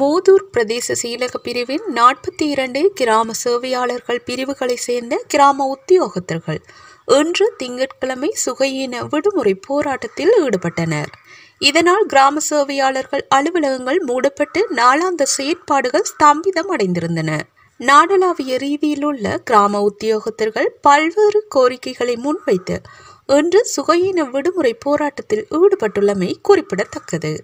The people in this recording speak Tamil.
மூதூர் பிரதேச செயலக பிரிவின் நாற்பத்தி இரண்டு கிராம சேவையாளர்கள் பிரிவுகளை சேர்ந்த கிராம உத்தியோகத்தர்கள் இன்று திங்கட்கிழமை சுகையின விடுமுறை போராட்டத்தில் ஈடுபட்டனர் இதனால் கிராம சேவையாளர்கள் அலுவலகங்கள் மூடப்பட்டு நாளாந்த செயற்பாடுகள் ஸ்தம்பிதம் அடைந்திருந்தன நாடளாவிய ரீதியிலுள்ள கிராம உத்தியோகத்தர்கள் பல்வேறு கோரிக்கைகளை முன்வைத்து இன்று சுகையின விடுமுறை போராட்டத்தில் ஈடுபட்டுள்ளமை குறிப்பிடத்தக்கது